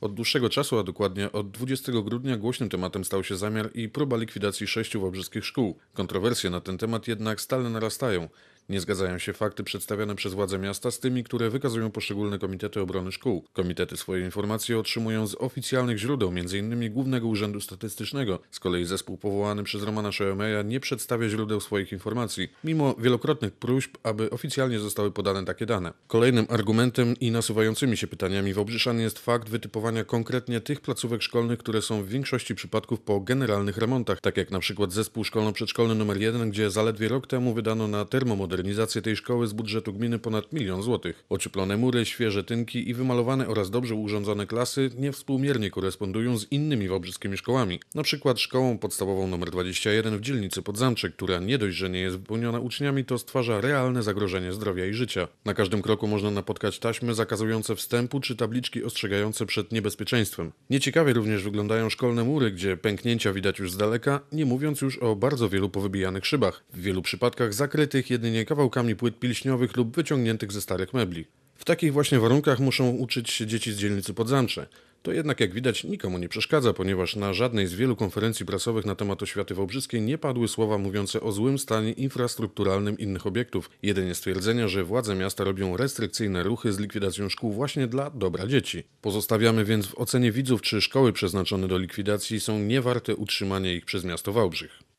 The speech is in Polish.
Od dłuższego czasu, a dokładnie od 20 grudnia, głośnym tematem stał się zamiar i próba likwidacji sześciu wałbrzyskich szkół. Kontrowersje na ten temat jednak stale narastają. Nie zgadzają się fakty przedstawiane przez władze miasta z tymi, które wykazują poszczególne komitety obrony szkół. Komitety swoje informacje otrzymują z oficjalnych źródeł, m.in. Głównego Urzędu Statystycznego. Z kolei zespół powołany przez Romana Szemeja nie przedstawia źródeł swoich informacji, mimo wielokrotnych próśb, aby oficjalnie zostały podane takie dane. Kolejnym argumentem i nasuwającymi się pytaniami w Obrzyszanie jest fakt wytypowania konkretnie tych placówek szkolnych, które są w większości przypadków po generalnych remontach, tak jak na przykład zespół szkolno-przedszkolny nr 1, gdzie zaledwie rok temu wydano na termomodel modernizację tej szkoły z budżetu gminy ponad milion złotych. Ocieplone mury, świeże tynki i wymalowane oraz dobrze urządzone klasy niewspółmiernie korespondują z innymi wałbrzyskimi szkołami, na przykład szkołą podstawową nr 21 w dzielnicy Podzamczyk, która nie dość, że nie jest wypełniona uczniami, to stwarza realne zagrożenie zdrowia i życia. Na każdym kroku można napotkać taśmy zakazujące wstępu czy tabliczki ostrzegające przed niebezpieczeństwem. Nieciekawie również wyglądają szkolne mury, gdzie pęknięcia widać już z daleka, nie mówiąc już o bardzo wielu powybijanych szybach, w wielu przypadkach zakrytych jedynie kawałkami płyt pilśniowych lub wyciągniętych ze starych mebli. W takich właśnie warunkach muszą uczyć się dzieci z dzielnicy Podzamcze. To jednak, jak widać, nikomu nie przeszkadza, ponieważ na żadnej z wielu konferencji prasowych na temat oświaty wałbrzyskiej nie padły słowa mówiące o złym stanie infrastrukturalnym innych obiektów, jedynie stwierdzenia, że władze miasta robią restrykcyjne ruchy z likwidacją szkół właśnie dla dobra dzieci. Pozostawiamy więc w ocenie widzów, czy szkoły przeznaczone do likwidacji są niewarte utrzymania ich przez miasto Wałbrzych.